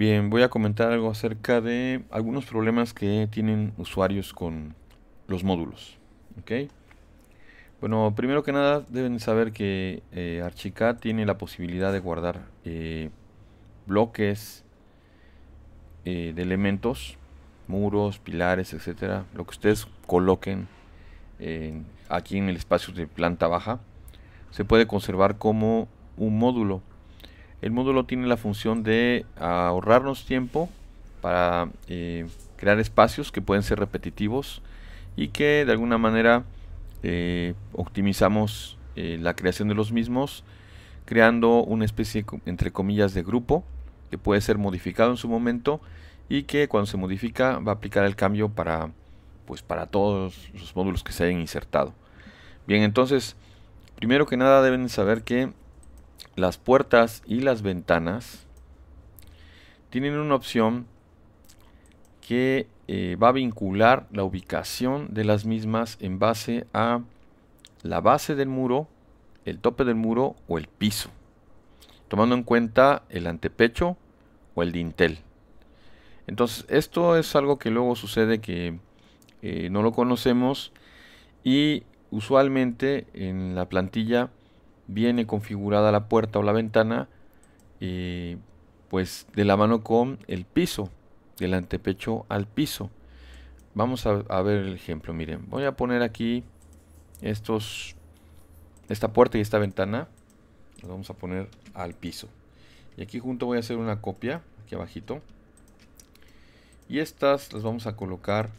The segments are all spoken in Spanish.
Bien, voy a comentar algo acerca de algunos problemas que tienen usuarios con los módulos. ¿ok? Bueno, primero que nada deben saber que eh, Archicad tiene la posibilidad de guardar eh, bloques eh, de elementos, muros, pilares, etcétera, lo que ustedes coloquen eh, aquí en el espacio de planta baja, se puede conservar como un módulo el módulo tiene la función de ahorrarnos tiempo para eh, crear espacios que pueden ser repetitivos y que de alguna manera eh, optimizamos eh, la creación de los mismos creando una especie entre comillas de grupo que puede ser modificado en su momento y que cuando se modifica va a aplicar el cambio para pues para todos los módulos que se hayan insertado bien entonces primero que nada deben saber que las puertas y las ventanas tienen una opción que eh, va a vincular la ubicación de las mismas en base a la base del muro, el tope del muro o el piso, tomando en cuenta el antepecho o el dintel. Entonces, esto es algo que luego sucede que eh, no lo conocemos y usualmente en la plantilla viene configurada la puerta o la ventana y eh, pues de la mano con el piso del antepecho al piso vamos a, ver el ejemplo miren voy a poner aquí estos esta puerta y esta ventana Los vamos a poner al piso y aquí junto voy a hacer una copia aquí abajito y estas las vamos a colocar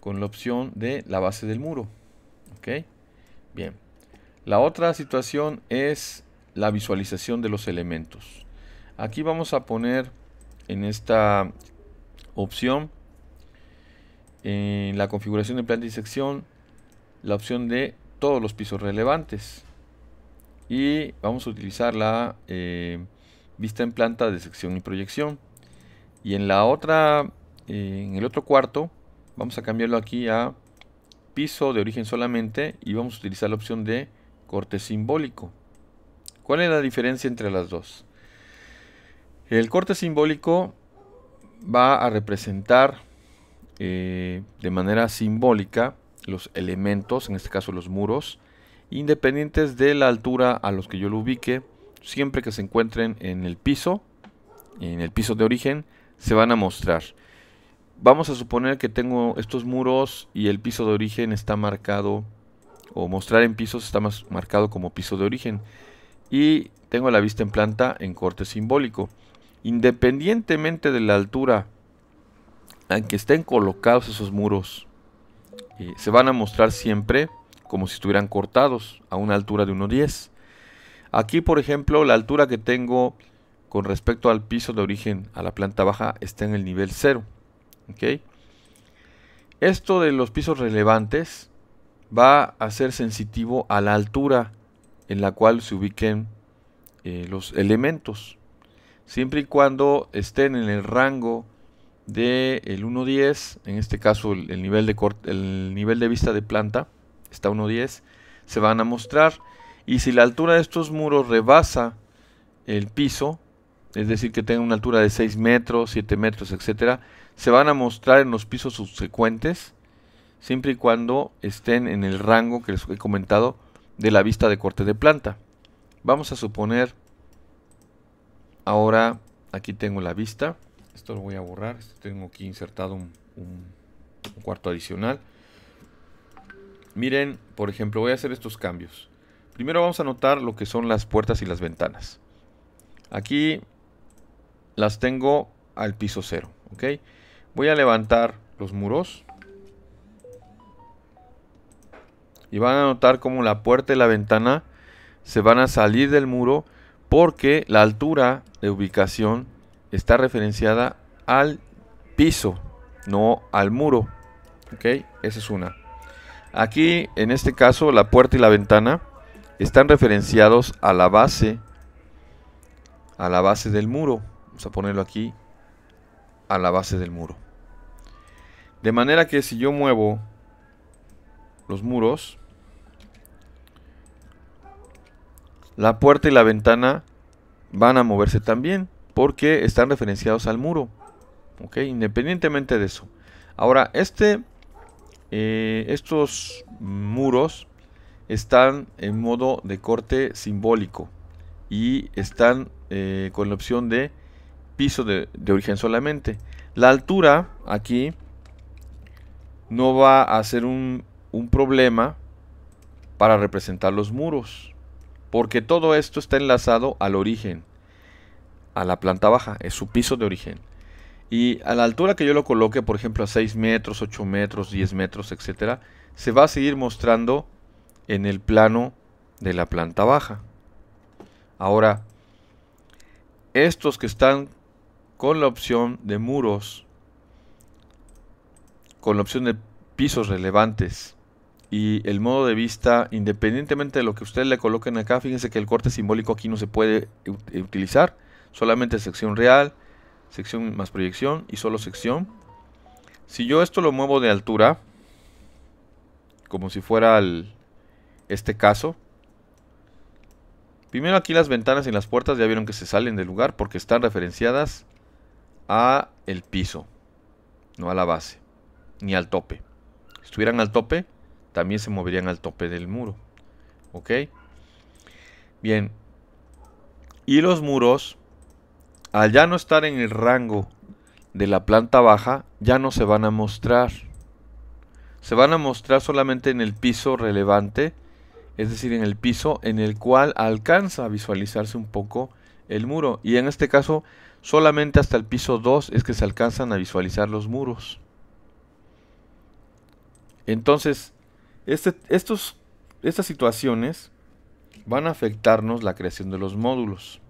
con la opción de la base del muro ok bien la otra situación es la visualización de los elementos. Aquí vamos a poner en esta opción, en la configuración de planta y sección, la opción de todos los pisos relevantes. Y vamos a utilizar la eh, vista en planta de sección y proyección. Y en la otra, eh, en el otro cuarto, vamos a cambiarlo aquí a piso de origen solamente y vamos a utilizar la opción de corte simbólico. ¿Cuál es la diferencia entre las dos? El corte simbólico va a representar eh, de manera simbólica los elementos, en este caso los muros, independientes de la altura a los que yo lo ubique, siempre que se encuentren en el piso, en el piso de origen, se van a mostrar. Vamos a suponer que tengo estos muros y el piso de origen está marcado o mostrar en pisos está más marcado como piso de origen. Y tengo la vista en planta en corte simbólico. Independientemente de la altura en que estén colocados esos muros, eh, se van a mostrar siempre como si estuvieran cortados a una altura de 1.10. Aquí, por ejemplo, la altura que tengo con respecto al piso de origen a la planta baja está en el nivel 0. Esto de los pisos relevantes va a ser sensitivo a la altura en la cual se ubiquen eh, los elementos. Siempre y cuando estén en el rango del 1.10, en este caso el, nivel de el nivel de vista de planta está 1.10, se van a mostrar. Y si la altura de estos muros rebasa el piso, es decir, que tenga una altura de 6 metros, 7 metros, etcétera, se van a mostrar en los pisos subsecuentes siempre y cuando estén en el rango que les he comentado de la vista de corte de planta. Vamos a suponer, ahora aquí tengo la vista, esto lo voy a borrar, este tengo aquí insertado un, cuarto adicional. Miren, por ejemplo, voy a hacer estos cambios. Primero vamos a notar lo que son las puertas y las ventanas. Aquí las tengo al piso cero, ¿ok? Voy a levantar los muros y van a notar como la puerta y la ventana se van a salir del muro porque la altura de ubicación está referenciada al piso, no al muro. ¿Ok? Esa es una. Aquí, en este caso, la puerta y la ventana están referenciados a la base, a la base del muro. Vamos a ponerlo aquí, a la base del muro. De manera que si yo muevo los muros. La puerta y la ventana van a moverse también porque están referenciados al muro. ¿Ok? Independientemente de eso. Ahora, este, eh, estos muros están en modo de corte simbólico y están eh, con la opción de piso de, origen solamente. La altura aquí no va a ser un un problema para representar los muros, porque todo esto está enlazado al origen, a la planta baja, es su piso de origen. Y a la altura que yo lo coloque, por ejemplo a 6 metros, 8 metros, 10 metros, etcétera, se va a seguir mostrando en el plano de la planta baja. Ahora, estos que están con la opción de muros, con la opción de pisos relevantes y el modo de vista, independientemente de lo que ustedes le coloquen acá, fíjense que el corte simbólico aquí no se puede eh, utilizar, solamente sección real, sección más proyección y solo sección. Si yo esto lo muevo de altura, como si fuera este caso, primero aquí las ventanas y las puertas ya vieron que se salen del lugar porque están referenciadas a el piso, no a la base, ni al tope. Si estuvieran al tope, también se moverían al tope del muro. ¿Ok? Bien. Y los muros, al ya no estar en el rango de la planta baja, ya no se van a mostrar. Se van a mostrar solamente en el piso relevante, es decir, en el piso en el cual alcanza a visualizarse un poco el muro. Y en este caso, solamente hasta el piso 2 es que se alcanzan a visualizar los muros. Entonces, este, estos, estas situaciones van a afectarnos la creación de los módulos.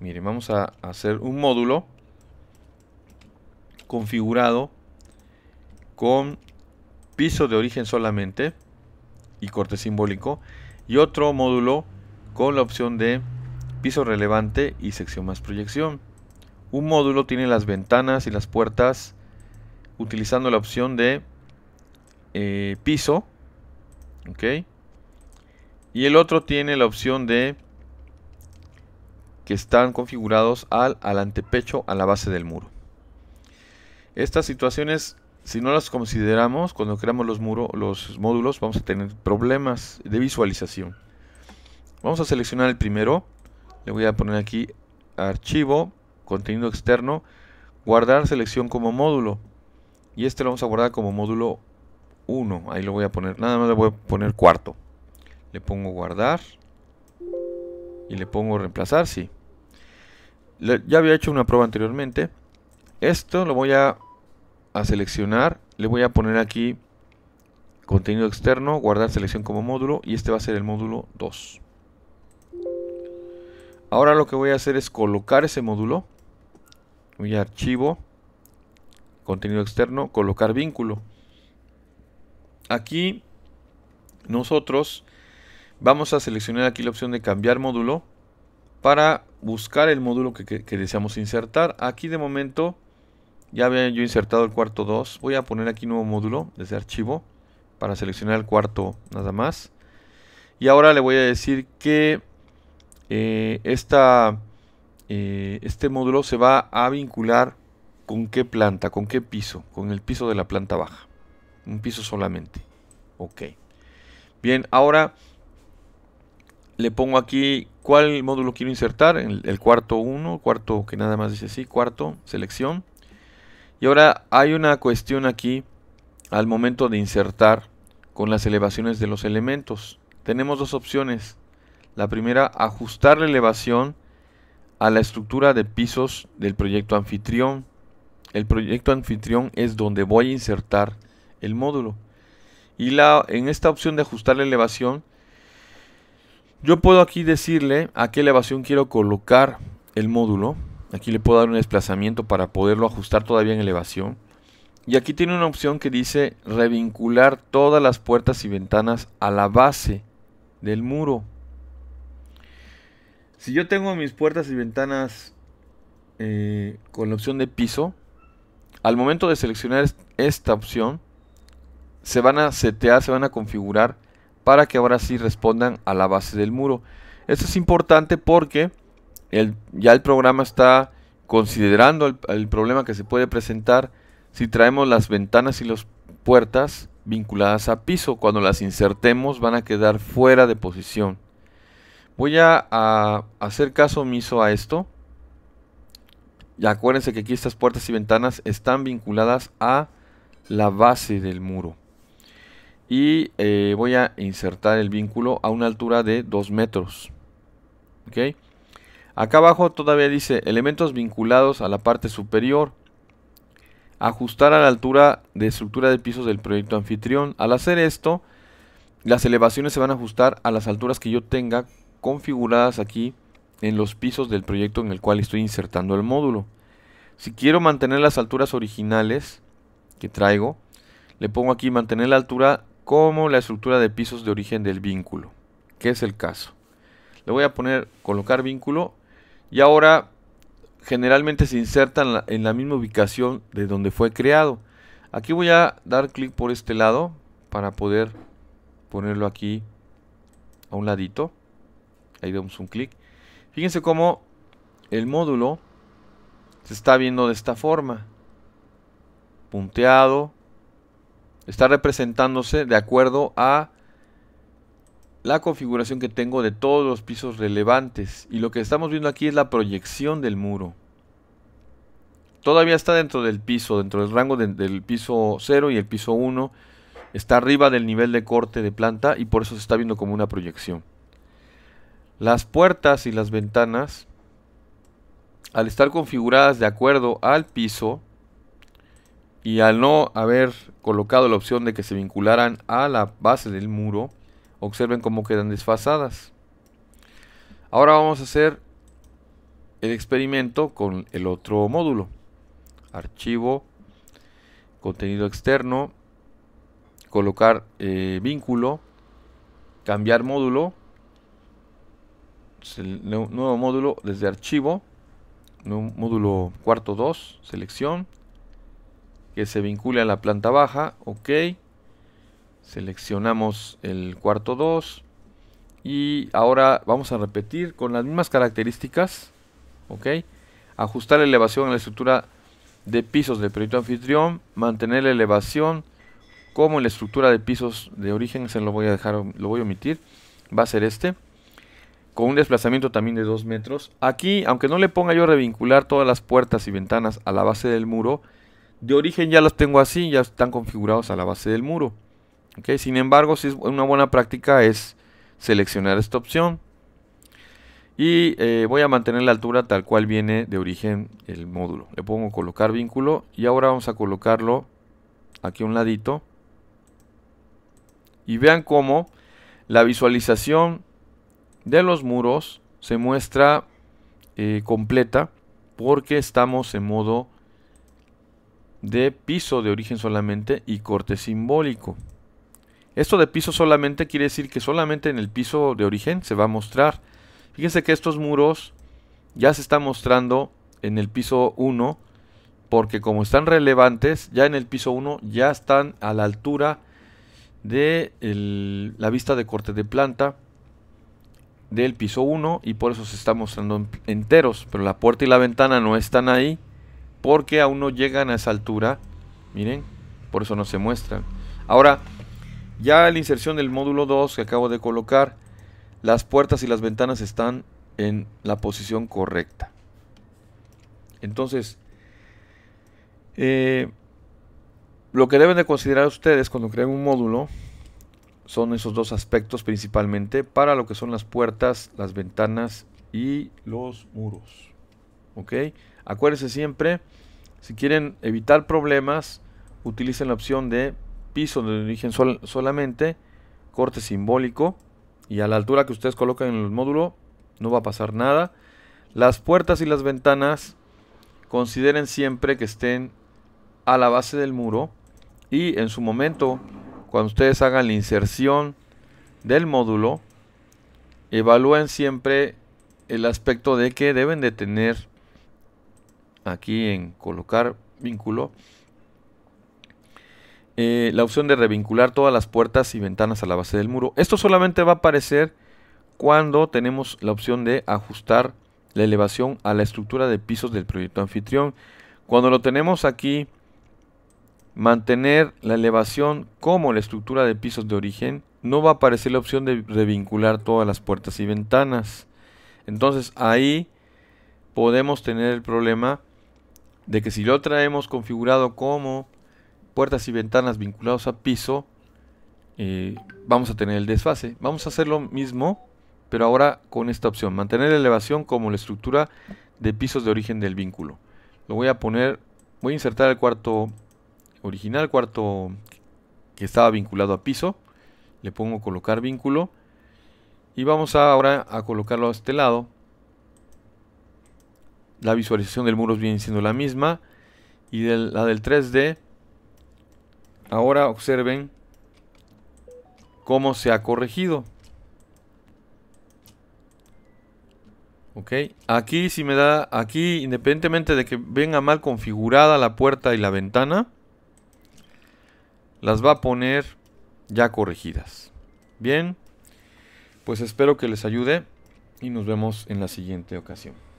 Miren, vamos a hacer un módulo configurado con piso de origen solamente y corte simbólico y otro módulo con la opción de piso relevante y sección más proyección. Un módulo tiene las ventanas y las puertas utilizando la opción de eh, piso ¿Ok? Y el otro tiene la opción de que están configurados al, antepecho a la base del muro. Estas situaciones, si no las consideramos, cuando creamos los, muros, los módulos, vamos a tener problemas de visualización. Vamos a seleccionar el primero. Le voy a poner aquí archivo, contenido externo, guardar selección como módulo. Y este lo vamos a guardar como módulo 1. Ahí lo voy a poner. Nada más le voy a poner cuarto. Le pongo guardar. Y le pongo reemplazar, sí. ya había hecho una prueba anteriormente. Esto lo voy a, a seleccionar. Le voy a poner aquí contenido externo, guardar selección como módulo. Y este va a ser el módulo 2. Ahora lo que voy a hacer es colocar ese módulo. Voy a archivo, contenido externo, colocar vínculo. Aquí nosotros vamos a seleccionar aquí la opción de cambiar módulo para buscar el módulo que, deseamos insertar. Aquí de momento ya había yo insertado el cuarto 2. Voy a poner aquí nuevo módulo desde archivo para seleccionar el cuarto nada más. Y ahora le voy a decir que eh, eh, este módulo se va a vincular con qué planta, con qué piso, con el piso de la planta baja. Un piso solamente. Ok. Bien, ahora le pongo aquí cuál módulo quiero insertar. El, cuarto 1, cuarto que nada más dice así, cuarto, selección. Y ahora hay una cuestión aquí al momento de insertar con las elevaciones de los elementos. Tenemos dos opciones. La primera, ajustar la elevación a la estructura de pisos del proyecto anfitrión. El proyecto anfitrión es donde voy a insertar el módulo. Y la, en esta opción de ajustar la elevación, yo puedo aquí decirle a qué elevación quiero colocar el módulo. Aquí le puedo dar un desplazamiento para poderlo ajustar todavía en elevación. Y aquí tiene una opción que dice revincular todas las puertas y ventanas a la base del muro. Si yo tengo mis puertas y ventanas eh, con la opción de piso, al momento de seleccionar esta opción, se van a setear, se van a configurar para que ahora sí respondan a la base del muro. Esto es importante porque ya el programa está considerando el, problema que se puede presentar si traemos las ventanas y las puertas vinculadas a piso. Cuando las insertemos van a quedar fuera de posición. Voy a, a hacer caso omiso a esto. Y acuérdense que aquí estas puertas y ventanas están vinculadas a la base del muro y eh, voy a insertar el vínculo a una altura de 2 metros. Acá abajo todavía dice elementos vinculados a la parte superior. Ajustar a la altura de estructura de pisos del proyecto anfitrión. Al hacer esto, las elevaciones se van a ajustar a las alturas que yo tenga configuradas aquí en los pisos del proyecto en el cual estoy insertando el módulo. Si quiero mantener las alturas originales que traigo, le pongo aquí mantener la altura como la estructura de pisos de origen del vínculo, que es el caso. Le voy a poner colocar vínculo y ahora generalmente se inserta en la, misma ubicación de donde fue creado. Aquí voy a dar clic por este lado para poder ponerlo aquí a un ladito. Ahí damos un clic. Fíjense cómo el módulo se está viendo de esta forma. Punteado, está representándose de acuerdo a la configuración que tengo de todos los pisos relevantes. Y lo que estamos viendo aquí es la proyección del muro. Todavía está dentro del piso, dentro del rango del piso 0 y el piso 1. Está arriba del nivel de corte de planta y por eso se está viendo como una proyección. Las puertas y las ventanas, al estar configuradas de acuerdo al piso, y al no haber colocado la opción de que se vincularan a la base del muro, observen cómo quedan desfasadas. Ahora vamos a hacer el experimento con el otro módulo. Archivo, contenido externo, colocar eh, vínculo, cambiar módulo, nuevo módulo desde archivo, módulo cuarto 2, selección, que se vincule a la planta baja. Ok. Seleccionamos el cuarto 2. Y ahora vamos a repetir con las mismas características. Ok. Ajustar la elevación a la estructura de pisos del proyecto anfitrión. Mantener la elevación como en la estructura de pisos de origen. Se lo voy a dejar, lo voy a omitir. Va a ser este con un desplazamiento también de 2 metros. Aquí, aunque no le ponga yo revincular todas las puertas y ventanas a la base del muro, de origen ya los tengo así, ya están configurados a la base del muro. ¿Okay? Sin embargo, si es una buena práctica es seleccionar esta opción. Y eh, voy a mantener la altura tal cual viene de origen el módulo. Le pongo colocar vínculo y ahora vamos a colocarlo aquí a un ladito. Y vean cómo la visualización de los muros se muestra eh, completa porque estamos en modo de piso de origen solamente y corte simbólico. Esto de piso solamente quiere decir que solamente en el piso de origen se va a mostrar. Fíjense que estos muros ya se están mostrando en el piso 1 porque como están relevantes, ya en el piso 1 ya están a la altura de la vista de corte de planta del piso 1 y por eso se están mostrando enteros, pero la puerta y la ventana no están ahí porque aún no llegan a esa altura. Miren, por eso no se muestran. Ahora, ya la inserción del módulo 2 que acabo de colocar, las puertas y las ventanas están en la posición correcta. Entonces, eh, lo que deben de considerar ustedes cuando creen un módulo son esos dos aspectos principalmente para lo que son las puertas, las ventanas y los muros. ¿ok? Acuérdense siempre, si quieren evitar problemas, utilicen la opción de piso de origen solamente, corte simbólico y a la altura que ustedes colocan en el módulo no va a pasar nada. Las puertas y las ventanas consideren siempre que estén a la base del muro y en su momento cuando ustedes hagan la inserción del módulo evalúen siempre el aspecto de que deben de tener aquí en colocar vínculo, eh, la opción de revincular todas las puertas y ventanas a la base del muro. Esto solamente va a aparecer cuando tenemos la opción de ajustar la elevación a la estructura de pisos del proyecto anfitrión. Cuando lo tenemos aquí, mantener la elevación como la estructura de pisos de origen, no va a aparecer la opción de revincular todas las puertas y ventanas. Entonces ahí podemos tener el problema de que si lo traemos configurado como puertas y ventanas vinculados a piso, eh, vamos a tener el desfase. Vamos a hacer lo mismo, pero ahora con esta opción. Mantener la elevación como la estructura de pisos de origen del vínculo. Lo voy a poner, voy a insertar el cuarto original, cuarto que estaba vinculado a piso. Le pongo colocar vínculo. Y vamos ahora a colocarlo a este lado la visualización del muro viene siendo la misma. Y de la del 3D, ahora observen cómo se ha corregido. Ok, aquí si me da, aquí independientemente de que venga mal configurada la puerta y la ventana, las va a poner ya corregidas. Bien, pues espero que les ayude y nos vemos en la siguiente ocasión.